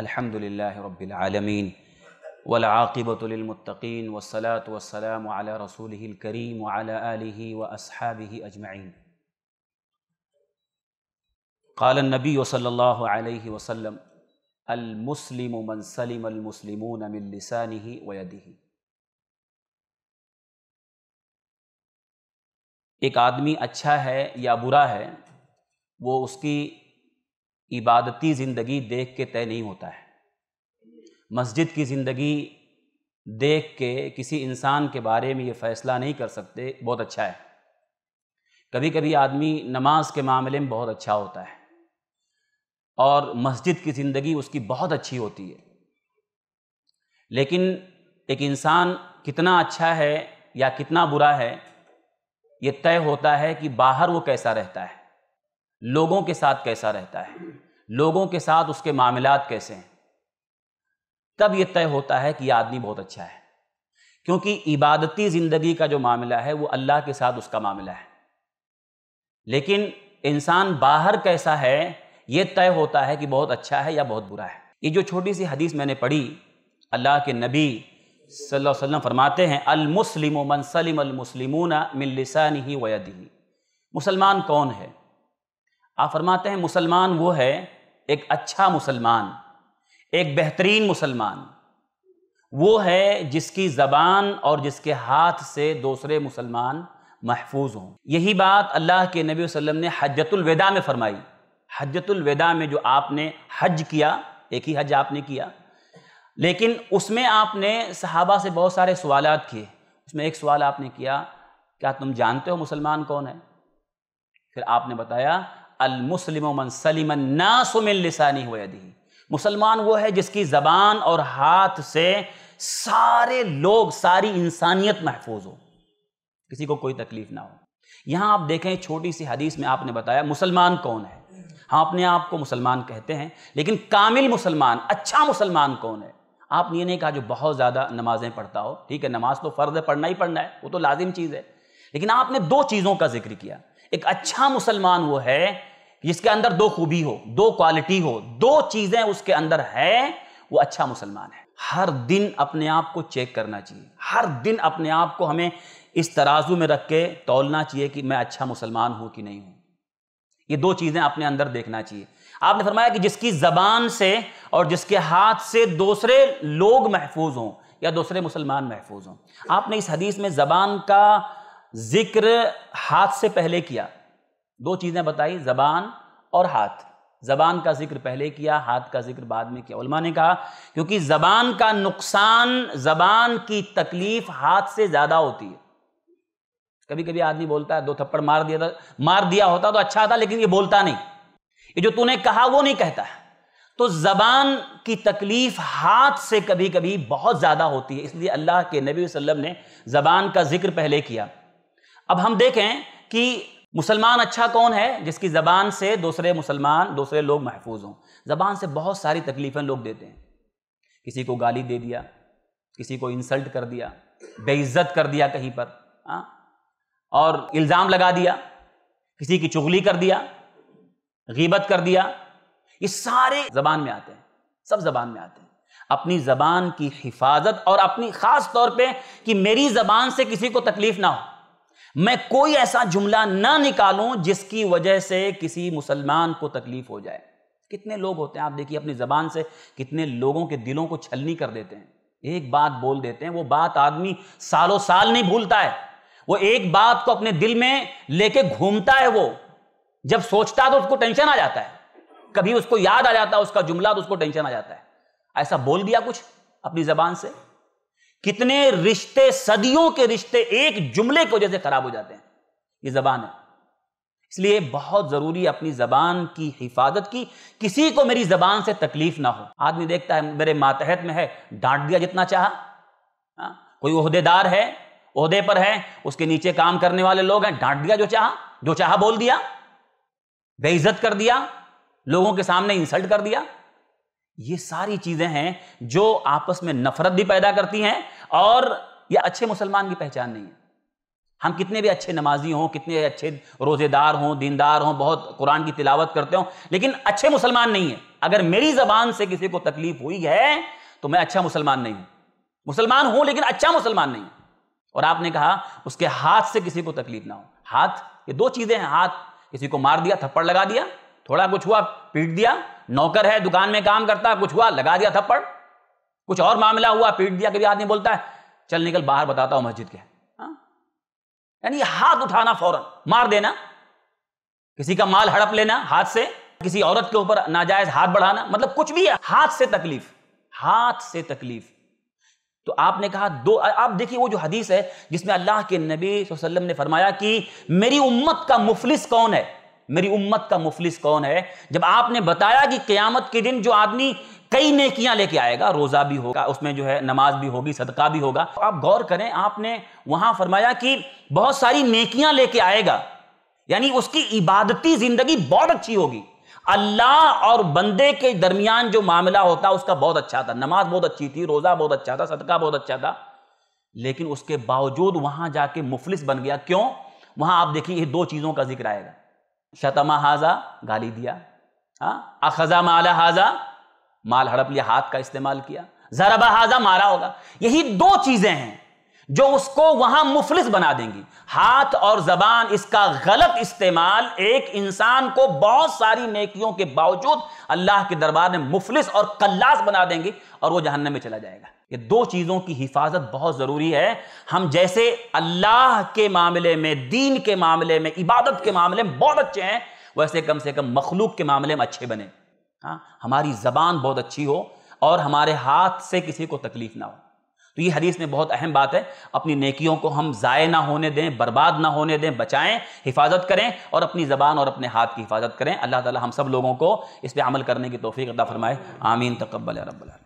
अल्हम्दुलिल्लाहि रब्बिल आलमीन वलआक़िबत लिलमुत्तक़ीन वस्सलातु वस्सलामु अला रसूलिहिल करीम व अला आलिहि व अस्हाबिहि अजमईन قال النبي صلى الله عليه وسلم المسلم من سلم المسلمون من لسانه ويده एक आदमी अच्छा है या बुरा है वो उसकी इबादती ज़िंदगी देख के तय नहीं होता है मस्जिद की ज़िंदगी देख के किसी इंसान के बारे में ये फ़ैसला नहीं कर सकते बहुत अच्छा है कभी कभी आदमी नमाज के मामले में बहुत अच्छा होता है और मस्जिद की ज़िंदगी उसकी बहुत अच्छी होती है लेकिन एक इंसान कितना अच्छा है या कितना बुरा है ये तय होता है कि बाहर वो कैसा रहता है लोगों के साथ कैसा रहता है लोगों के साथ उसके मामलात कैसे हैं तब यह तय होता है कि आदमी बहुत अच्छा है क्योंकि इबादती ज़िंदगी का जो मामला है वो अल्लाह के साथ उसका मामला है लेकिन इंसान बाहर कैसा है यह तय होता है कि बहुत अच्छा है या बहुत बुरा है ये जो छोटी सी हदीस मैंने पढ़ी अल्लाह के नबी सल्लल्लाहु अलैहि वसल्लम फरमाते हैं अलमुस्लिम मन सलिम मिल्लिसानी ही वयदी मुसलमान कौन है आप फरमाते हैं मुसलमान वो है एक अच्छा मुसलमान एक बेहतरीन मुसलमान वो है जिसकी ज़बान और जिसके हाथ से दूसरे मुसलमान महफूज हों यही बात अल्लाह के नबी वसल्लम ने हजतुलविदा में फरमाई हजतुलविदा में जो आपने हज किया एक ही हज आपने किया लेकिन उसमें आपने सहाबा से बहुत सारे सवाल किए उसमें एक सवाल आपने किया क्या तुम जानते हो मुसलमान कौन है फिर आपने बताया अलमुसलिम सलीमनासमिलसानी यदि मुसलमान वो है जिसकी ज़बान और हाथ से सारे लोग सारी इंसानियत महफूज हो किसी को कोई तकलीफ ना हो यहाँ आप देखें छोटी सी हदीस में आपने बताया मुसलमान कौन है हम हाँ अपने आप को मुसलमान कहते हैं लेकिन कामिल मुसलमान अच्छा मुसलमान कौन है आपने ये नहीं कहा जो बहुत ज़्यादा नमाजें पढ़ता हो ठीक है नमाज तो फ़र्ज है पढ़ना ही पढ़ना है वो तो लाजिम चीज़ है लेकिन आपने दो चीज़ों का जिक्र किया एक अच्छा मुसलमान वो है जिसके अंदर दो खूबी हो दो क्वालिटी हो दो चीजें उसके अंदर है वो अच्छा मुसलमान है हर दिन अपने आप को चेक करना चाहिए हर दिन अपने आप को हमें इस तराजू में रख के तोलना चाहिए कि मैं अच्छा मुसलमान हूं कि नहीं हूं ये दो चीजें अपने अंदर देखना चाहिए आपने फरमाया कि जिसकी जबान से और जिसके हाथ से दूसरे लोग महफूज हों या दूसरे मुसलमान महफूज हों आपने इस हदीस में जबान का जिक्र हाथ से पहले किया दो चीज़ें बताई ज़बान और हाथ ज़बान का जिक्र पहले किया हाथ का जिक्र बाद में किया उलमा ने कहा क्योंकि ज़बान का नुकसान ज़बान की तकलीफ़ हाथ से ज़्यादा होती है कभी कभी आदमी बोलता है दो थप्पड़ मार दिया था मार दिया होता तो अच्छा था लेकिन ये बोलता नहीं ये जो तूने कहा वो नहीं कहता है तो ज़बान की तकलीफ़ हाथ से कभी कभी बहुत ज़्यादा होती है इसलिए अल्लाह के नबी वसल्लम ने ज़बान का जिक्र पहले किया अब हम देखें कि मुसलमान अच्छा कौन है जिसकी ज़बान से दूसरे मुसलमान दूसरे लोग महफूज हों ज़बान से बहुत सारी तकलीफ़ें लोग देते हैं किसी को गाली दे दिया किसी को इंसल्ट कर दिया बेइज्जत कर दिया कहीं पर आ? हाँ? और इल्ज़ाम लगा दिया किसी की चुगली कर दिया गीबत कर दिया ये सारे ज़बान में आते हैं सब ज़बान में आते हैं अपनी ज़बान की हिफाजत और अपनी ख़ास तौर पे कि मेरी ज़बान से किसी को तकलीफ़ ना हो मैं कोई ऐसा जुमला ना निकालूं जिसकी वजह से किसी मुसलमान को तकलीफ हो जाए कितने लोग होते हैं आप देखिए अपनी जबान से कितने लोगों के दिलों को छलनी कर देते हैं एक बात बोल देते हैं वो बात आदमी सालों साल नहीं भूलता है वो एक बात को अपने दिल में लेके घूमता है वो जब सोचता है तो उसको टेंशन आ जाता है कभी उसको याद आ जाता है उसका जुमला तो उसको टेंशन आ जाता है ऐसा बोल दिया कुछ अपनी जबान से कितने रिश्ते सदियों के रिश्ते एक जुमले की वजह से खराब हो जाते हैं ये जबान है इसलिए बहुत जरूरी अपनी जबान की हिफाजत की किसी को मेरी जबान से तकलीफ ना हो आदमी देखता है मेरे मातहत में है डांट दिया जितना चाह हाँ? कोई अहदेदार है अहदे पर है उसके नीचे काम करने वाले लोग हैं डांट दिया जो चाह जो चाह बोल दिया बेइज्जत कर दिया लोगों के सामने इंसल्ट कर दिया ये सारी चीजें हैं जो आपस में नफरत भी पैदा करती हैं और यह अच्छे मुसलमान की पहचान नहीं है हम कितने भी अच्छे नमाजी हों कितने अच्छे रोजेदार हों दीनदार हों बहुत कुरान की तिलावत करते हों लेकिन अच्छे मुसलमान नहीं है अगर मेरी जबान से किसी को तकलीफ हुई है तो मैं अच्छा मुसलमान नहीं हूं मुसलमान हूं लेकिन अच्छा मुसलमान नहीं और आपने कहा उसके हाथ से किसी को तकलीफ ना हो हाथ ये दो चीजें हैं हाथ किसी को मार दिया थप्पड़ लगा दिया थोड़ा कुछ हुआ पीट दिया नौकर है दुकान में काम करता कुछ हुआ लगा दिया थप्पड़ कुछ और मामला हुआ पीट दिया कभी आदमी बोलता है चल निकल बाहर बताता हूं मस्जिद के हाँ? यानी हाथ उठाना फौरन मार देना किसी का माल हड़प लेना हाथ से किसी औरत के ऊपर नाजायज हाथ बढ़ाना मतलब कुछ भी है हाथ से तकलीफ हाथ से तकलीफ तो आपने कहा दो आप देखिए वो जो हदीस है जिसमें अल्लाह के नबी वसल्लम ने फरमाया कि मेरी उम्मत का मुफलिस कौन है मेरी उम्मत का मुफलिस कौन है जब आपने बताया कि क्यामत के दिन जो आदमी कई नेकियां लेके आएगा रोजा भी होगा उसमें जो है नमाज भी होगी सदका भी होगा तो आप गौर करें आपने वहां फरमाया कि बहुत सारी नेकियां लेके आएगा यानी उसकी इबादती जिंदगी बहुत अच्छी होगी अल्लाह और बंदे के दरमियान जो मामला होता उसका बहुत अच्छा था नमाज बहुत अच्छी थी रोजा बहुत अच्छा था सदका बहुत अच्छा था लेकिन उसके बावजूद वहां जाके मुफलिस बन गया क्यों वहां आप देखिए ये दो चीजों का जिक्र आएगा शतमा हाजा गाली दिया हाँ? अखजा माला हाजा माल हड़प लिया हाथ का इस्तेमाल किया जरा बहाजा मारा होगा यही दो चीजें हैं जो उसको वहां मुफलिस बना देंगी हाथ और जबान इसका गलत इस्तेमाल एक इंसान को बहुत सारी नेकियों के बावजूद अल्लाह के दरबार में मुफलिस और कल्लास बना देंगी और वो जहन्नम में चला जाएगा ये दो चीज़ों की हिफाजत बहुत ज़रूरी है हम जैसे अल्लाह के मामले में दीन के मामले में इबादत के मामले में बहुत अच्छे हैं वैसे कम से कम मखलूक के मामले में अच्छे बने हाँ हमारी ज़बान बहुत अच्छी हो और हमारे हाथ से किसी को तकलीफ ना हो तो ये हदीस में बहुत अहम बात है अपनी नेकियों को हम ज़ाय ना होने दें बर्बाद ना होने दें बचाएं हिफाजत करें और अपनी ज़बान और अपने हाथ की हिफाजत करें अल्लाह ताला हम सब लोगों को इस पर अमल करने की तोफ़ी अदा फरमाए आमीन तकबल रब्बल